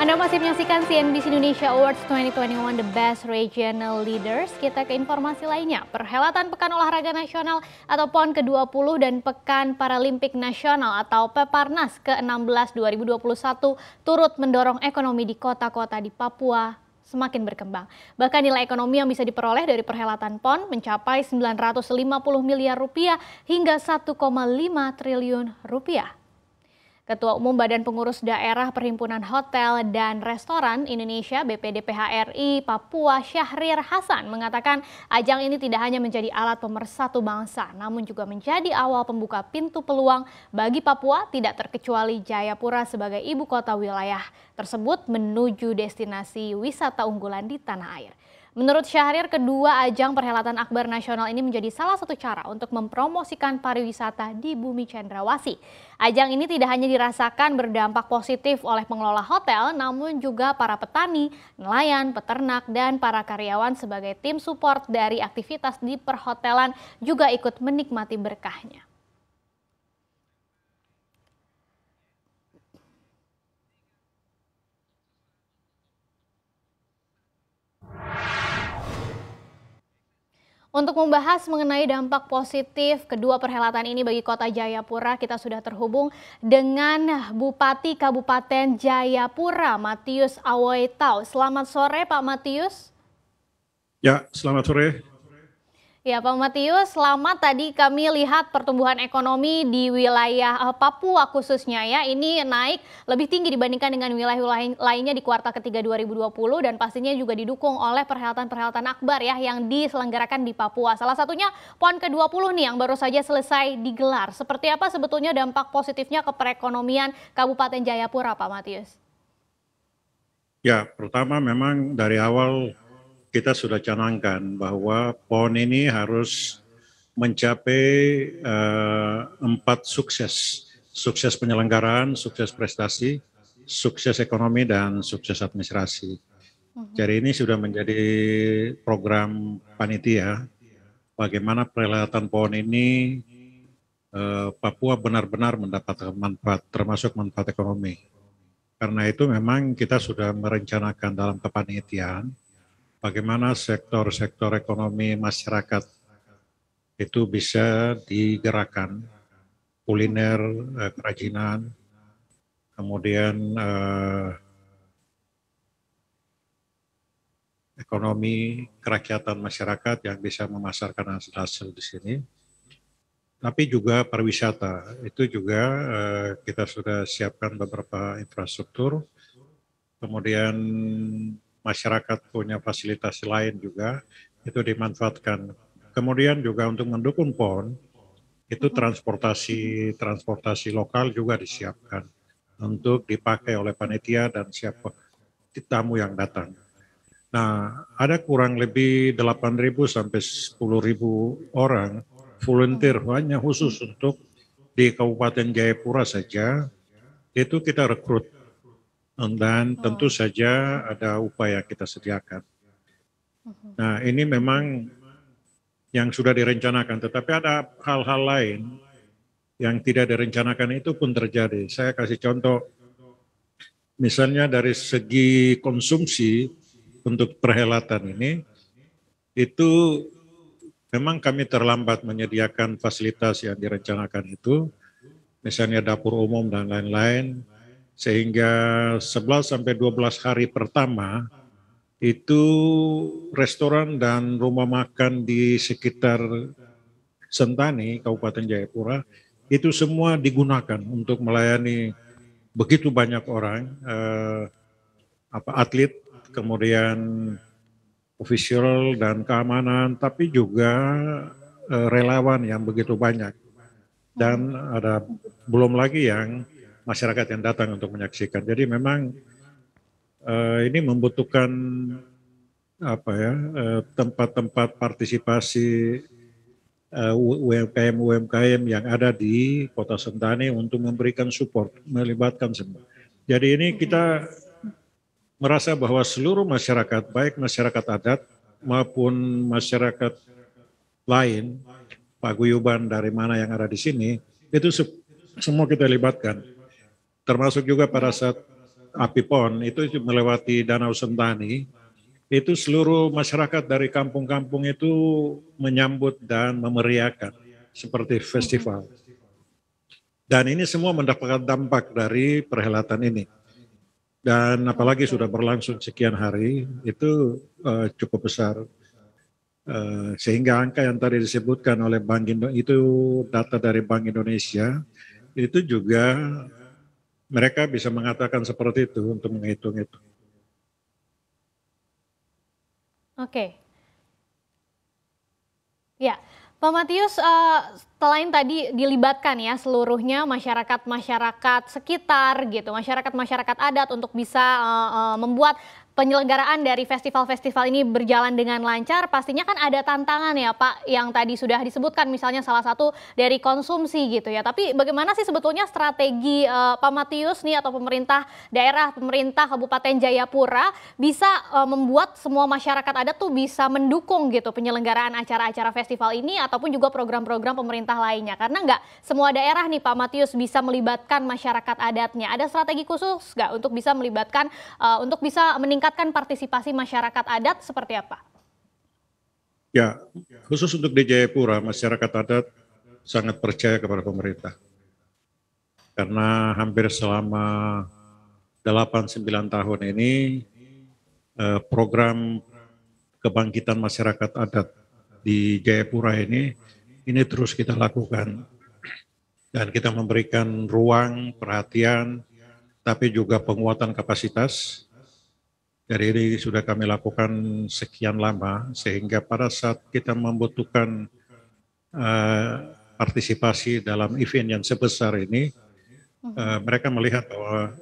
Anda masih menyaksikan CNBC Indonesia Awards 2021 The Best Regional Leaders. Kita ke informasi lainnya. Perhelatan Pekan Olahraga Nasional atau PON ke-20 dan Pekan Paralimpik Nasional atau Peparnas ke-16 2021 turut mendorong ekonomi di kota-kota di Papua semakin berkembang. Bahkan nilai ekonomi yang bisa diperoleh dari perhelatan PON mencapai 950 miliar rupiah hingga 1,5 triliun rupiah. Ketua Umum Badan Pengurus Daerah Perhimpunan Hotel dan Restoran Indonesia BPDPHRI Papua Syahrir Hasan mengatakan ajang ini tidak hanya menjadi alat pemersatu bangsa namun juga menjadi awal pembuka pintu peluang bagi Papua tidak terkecuali Jayapura sebagai ibu kota wilayah tersebut menuju destinasi wisata unggulan di tanah air. Menurut Syahrir, kedua ajang perhelatan akbar nasional ini menjadi salah satu cara untuk mempromosikan pariwisata di bumi Cendrawasi. Ajang ini tidak hanya dirasakan berdampak positif oleh pengelola hotel, namun juga para petani, nelayan, peternak, dan para karyawan sebagai tim support dari aktivitas di perhotelan juga ikut menikmati berkahnya. Untuk membahas mengenai dampak positif kedua perhelatan ini bagi Kota Jayapura, kita sudah terhubung dengan Bupati Kabupaten Jayapura, Matius Awoitau. Selamat sore Pak Matius. Ya, selamat sore. Ya Pak Matius, selamat tadi kami lihat pertumbuhan ekonomi di wilayah eh, Papua khususnya ya. Ini naik lebih tinggi dibandingkan dengan wilayah-wilayah lainnya di kuartal ketiga 2020 dan pastinya juga didukung oleh perhelatan-perhelatan akbar ya yang diselenggarakan di Papua. Salah satunya PON ke-20 nih yang baru saja selesai digelar. Seperti apa sebetulnya dampak positifnya ke perekonomian Kabupaten Jayapura Pak Matius? Ya, pertama memang dari awal kita sudah canangkan bahwa PON ini harus mencapai uh, empat sukses. Sukses penyelenggaraan, sukses prestasi, sukses ekonomi, dan sukses administrasi. Mhm. Jadi ini sudah menjadi program panitia bagaimana perhelatan PON ini uh, Papua benar-benar mendapatkan manfaat, termasuk manfaat ekonomi. Karena itu memang kita sudah merencanakan dalam kepanitiaan, bagaimana sektor-sektor ekonomi masyarakat itu bisa digerakkan kuliner, eh, kerajinan, kemudian eh, ekonomi kerakyatan masyarakat yang bisa memasarkan hasil-hasil di sini. Tapi juga pariwisata, itu juga eh, kita sudah siapkan beberapa infrastruktur, kemudian masyarakat punya fasilitas lain juga itu dimanfaatkan. Kemudian juga untuk mendukung pohon itu transportasi transportasi lokal juga disiapkan untuk dipakai oleh panitia dan siapa tamu yang datang. Nah, ada kurang lebih 8.000 sampai 10.000 orang volunteer hanya khusus untuk di Kabupaten Jayapura saja itu kita rekrut dan oh. tentu saja ada upaya kita sediakan. Uh-huh. Nah, ini memang yang sudah direncanakan, tetapi ada hal-hal lain yang tidak direncanakan itu pun terjadi. Saya kasih contoh, misalnya dari segi konsumsi untuk perhelatan ini, itu memang kami terlambat menyediakan fasilitas yang direncanakan itu, misalnya dapur umum dan lain-lain, sehingga 11 sampai 12 hari pertama itu restoran dan rumah makan di sekitar Sentani, Kabupaten Jayapura, itu semua digunakan untuk melayani begitu banyak orang, eh, apa atlet, kemudian official dan keamanan, tapi juga eh, relawan yang begitu banyak. Dan ada belum lagi yang masyarakat yang datang untuk menyaksikan. Jadi memang uh, ini membutuhkan apa ya tempat eh, tempat-tempat partisipasi eh, umkm UMKM UMKM yang ada di Kota Sentani untuk memberikan support, melibatkan semua. Jadi ini kita merasa bahwa seluruh masyarakat, baik masyarakat adat maupun masyarakat lain, paguyuban dari mana yang ada di sini, itu semua kita libatkan termasuk juga pada saat api pon itu melewati Danau Sentani, itu seluruh masyarakat dari kampung-kampung itu menyambut dan memeriahkan seperti festival. Dan ini semua mendapatkan dampak dari perhelatan ini. Dan apalagi sudah berlangsung sekian hari, itu uh, cukup besar. Uh, sehingga angka yang tadi disebutkan oleh Bank Indonesia, itu data dari Bank Indonesia, itu juga mereka bisa mengatakan seperti itu untuk menghitung itu. Oke. Ya, Pak Matius, uh, selain tadi dilibatkan ya seluruhnya masyarakat-masyarakat sekitar gitu, masyarakat-masyarakat adat untuk bisa uh, uh, membuat penyelenggaraan dari festival-festival ini berjalan dengan lancar, pastinya kan ada tantangan ya Pak yang tadi sudah disebutkan misalnya salah satu dari konsumsi gitu ya. Tapi bagaimana sih sebetulnya strategi uh, Pak Matius nih atau pemerintah daerah, pemerintah Kabupaten Jayapura bisa uh, membuat semua masyarakat adat tuh bisa mendukung gitu penyelenggaraan acara-acara festival ini ataupun juga program-program pemerintah lainnya. Karena nggak semua daerah nih Pak Matius bisa melibatkan masyarakat adatnya. Ada strategi khusus nggak untuk bisa melibatkan, uh, untuk bisa meningkat meningkatkan partisipasi masyarakat adat seperti apa? Ya, khusus untuk di Jayapura, masyarakat adat sangat percaya kepada pemerintah. Karena hampir selama 8-9 tahun ini, eh, program kebangkitan masyarakat adat di Jayapura ini, ini terus kita lakukan. Dan kita memberikan ruang, perhatian, tapi juga penguatan kapasitas dari ini sudah kami lakukan sekian lama sehingga pada saat kita membutuhkan uh, partisipasi dalam event yang sebesar ini, uh, mereka melihat bahwa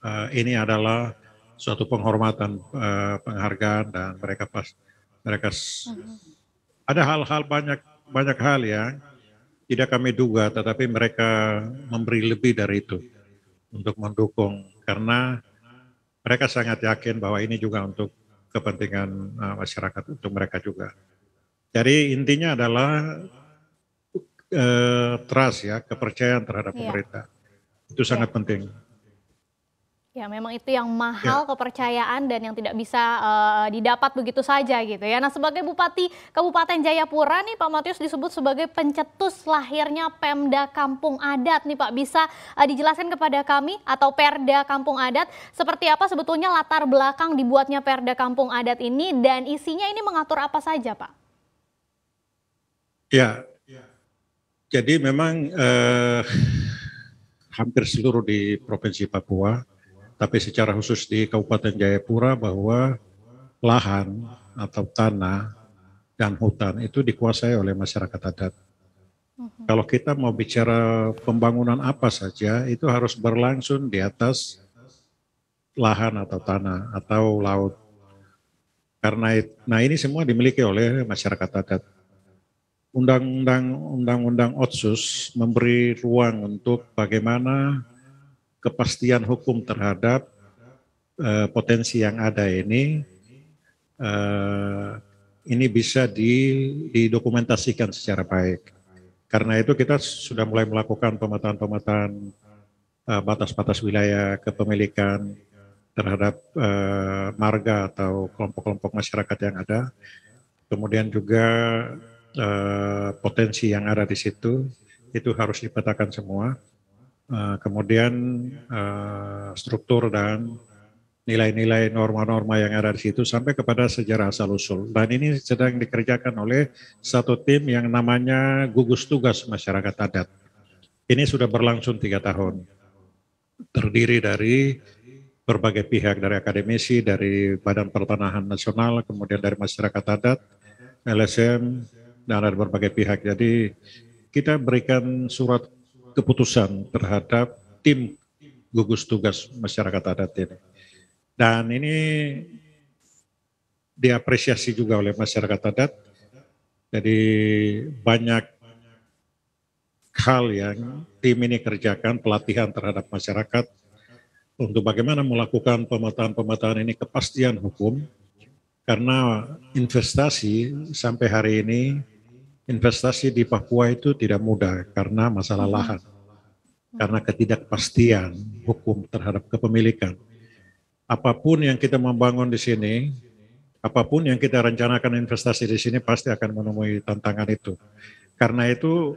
uh, ini adalah suatu penghormatan, uh, penghargaan dan mereka pas mereka mm-hmm. ada hal-hal banyak banyak hal ya tidak kami duga, tetapi mereka memberi lebih dari itu untuk mendukung karena mereka sangat yakin bahwa ini juga untuk kepentingan uh, masyarakat untuk mereka juga. Jadi intinya adalah uh, trust ya, kepercayaan terhadap yeah. pemerintah. Itu sangat yeah. penting. Ya memang itu yang mahal ya. kepercayaan dan yang tidak bisa uh, didapat begitu saja gitu ya. Nah sebagai Bupati Kabupaten Jayapura nih Pak Matius disebut sebagai pencetus lahirnya Pemda Kampung Adat nih Pak. Bisa uh, dijelaskan kepada kami atau Perda Kampung Adat seperti apa sebetulnya latar belakang dibuatnya Perda Kampung Adat ini dan isinya ini mengatur apa saja Pak? Ya, jadi memang uh, hampir seluruh di Provinsi Papua tapi secara khusus di Kabupaten Jayapura bahwa lahan atau tanah dan hutan itu dikuasai oleh masyarakat adat. Mhm. Kalau kita mau bicara pembangunan apa saja, itu harus berlangsung di atas lahan atau tanah atau laut. Karena nah ini semua dimiliki oleh masyarakat adat. Undang-undang Undang-undang Otsus memberi ruang untuk bagaimana kepastian hukum terhadap eh, potensi yang ada ini eh, ini bisa didokumentasikan secara baik. Karena itu kita sudah mulai melakukan pemetaan-pemetaan eh, batas-batas wilayah kepemilikan terhadap eh, marga atau kelompok-kelompok masyarakat yang ada. Kemudian juga eh, potensi yang ada di situ itu harus dipetakan semua Eh, kemudian uh, struktur dan nilai-nilai norma-norma yang ada di situ sampai kepada sejarah asal usul. Dan ini sedang dikerjakan oleh satu tim yang namanya gugus tugas masyarakat adat. Ini sudah berlangsung tiga tahun. Terdiri dari berbagai pihak dari akademisi, dari Badan Pertanahan Nasional, kemudian dari masyarakat adat, LSM, dan ada berbagai pihak. Jadi kita berikan surat keputusan terhadap tim gugus tugas masyarakat adat ini. Dan ini diapresiasi juga oleh masyarakat adat. Jadi banyak hal yang tim ini kerjakan, pelatihan terhadap masyarakat untuk bagaimana melakukan pemetaan-pemetaan ini kepastian hukum karena investasi sampai hari ini investasi di Papua itu tidak mudah karena masalah lahan, karena ketidakpastian hukum terhadap kepemilikan. Apapun yang kita membangun di sini, apapun yang kita rencanakan investasi di sini pasti akan menemui tantangan itu. Karena itu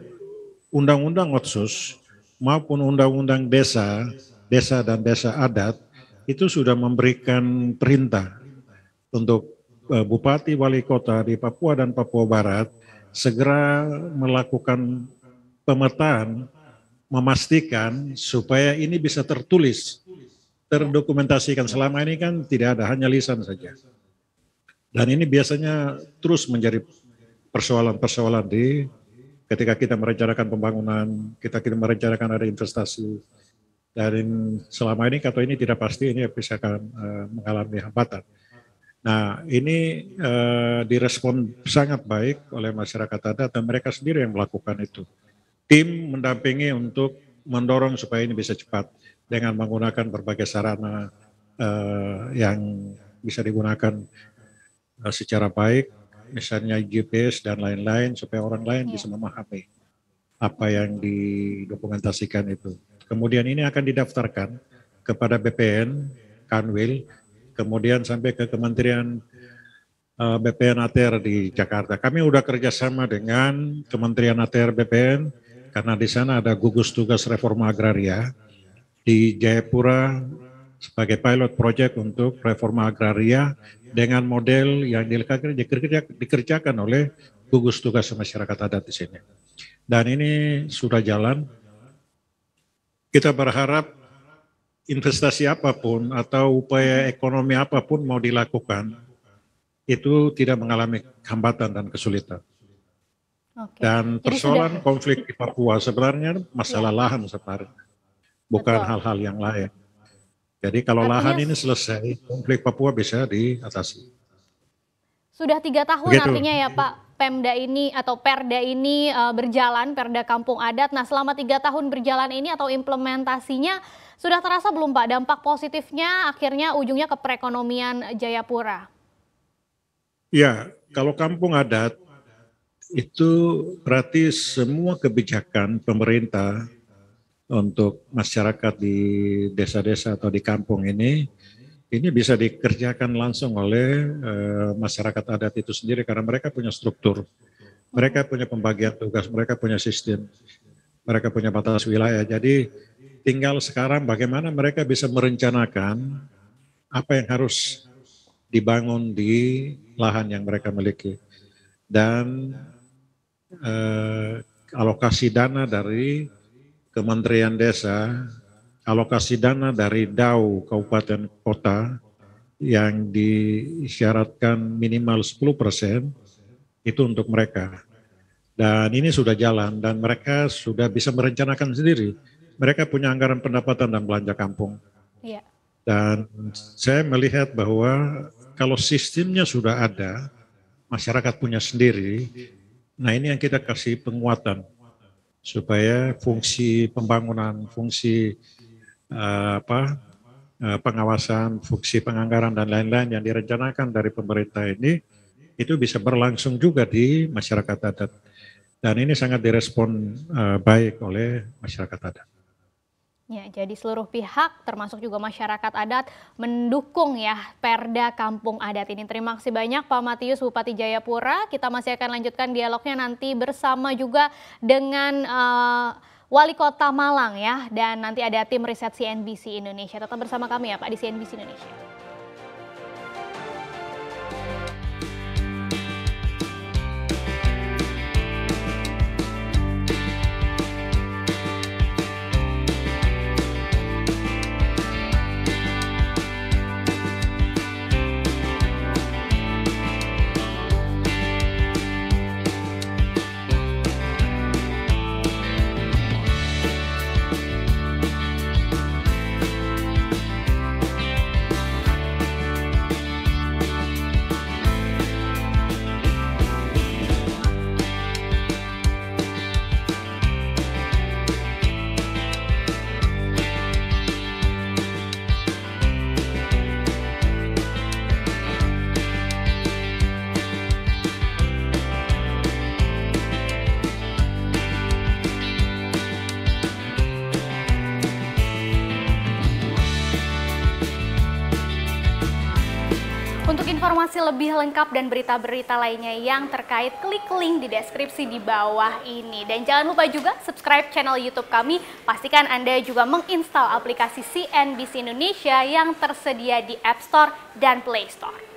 undang-undang otsus maupun undang-undang desa, desa dan desa adat itu sudah memberikan perintah untuk eh, bupati wali kota di Papua dan Papua Barat segera melakukan pemetaan, memastikan supaya ini bisa tertulis, terdokumentasikan. Selama ini kan tidak ada, hanya lisan saja. Dan ini biasanya terus menjadi persoalan-persoalan di ketika kita merencanakan pembangunan, kita kita merencanakan ada investasi. Dan selama ini kata ini tidak pasti, ini bisa akan eh, mengalami hambatan. Nah, ini uh, direspon sangat baik oleh masyarakat adat dan mereka sendiri yang melakukan itu. Tim mendampingi untuk mendorong supaya ini bisa cepat dengan menggunakan berbagai sarana uh, yang bisa digunakan uh, secara baik, misalnya GPS dan lain-lain supaya orang lain iya. bisa memahami apa yang didokumentasikan itu. Kemudian ini akan didaftarkan kepada BPN, Kanwil, kemudian sampai ke Kementerian eh, BPN ATR di Jakarta. Kami sudah kerjasama dengan Kementerian ATR BPN karena di sana ada gugus tugas reforma agraria di Jayapura sebagai pilot project untuk reforma agraria dengan model yang dikerjakan oleh gugus tugas masyarakat adat di sini. Dan ini sudah jalan. Kita berharap investasi apapun atau upaya ekonomi apapun mau dilakukan, itu tidak mengalami hambatan dan kesulitan. Dan persoalan sudah... konflik di Papua sebenarnya masalah ya. lahan sebenarnya, bukan hal-hal yang lain. Jadi kalau Artinya, lahan ini selesai, konflik Papua bisa diatasi. Sudah tiga tahun Begitu. artinya ya Pak Pemda ini atau Perda ini uh, berjalan, Perda Kampung Adat. Nah, selama tiga tahun berjalan ini atau implementasinya sudah terasa belum Pak dampak positifnya akhirnya ujungnya ke perekonomian Jayapura? Ya, kalau kampung adat itu berarti semua kebijakan pemerintah untuk masyarakat di desa-desa atau di kampung ini ini bisa dikerjakan langsung oleh e, masyarakat adat itu sendiri karena mereka punya struktur, mereka punya pembagian tugas, mereka punya sistem, mereka punya batas wilayah. Jadi tinggal sekarang bagaimana mereka bisa merencanakan apa yang harus dibangun di lahan yang mereka miliki dan e, alokasi dana dari Kementerian Desa alokasi dana dari DAO Kabupaten Kota yang disyaratkan minimal 10 persen itu untuk mereka. Dan ini sudah jalan dan mereka sudah bisa merencanakan sendiri. Mereka punya anggaran pendapatan dan belanja kampung. Iya. Dan saya melihat bahwa kalau sistemnya sudah ada, masyarakat punya sendiri, nah ini yang kita kasih penguatan supaya fungsi pembangunan, fungsi Eh, apa eh, pengawasan fungsi penganggaran dan lain-lain yang direncanakan dari pemerintah ini itu bisa berlangsung juga di masyarakat adat dan ini sangat direspon eh, baik oleh masyarakat adat. Ya, jadi seluruh pihak termasuk juga masyarakat adat mendukung ya Perda Kampung Adat ini. Terima kasih banyak Pak Matius Bupati Jayapura. Kita masih akan lanjutkan dialognya nanti bersama juga dengan uh, Wali Kota Malang ya. Dan nanti ada tim riset CNBC Indonesia. Tetap bersama kami ya Pak di CNBC Indonesia. informasi lebih lengkap dan berita-berita lainnya yang terkait klik link di deskripsi di bawah ini. Dan jangan lupa juga subscribe channel YouTube kami. Pastikan Anda juga menginstal aplikasi CNBC Indonesia yang tersedia di App Store dan Play Store.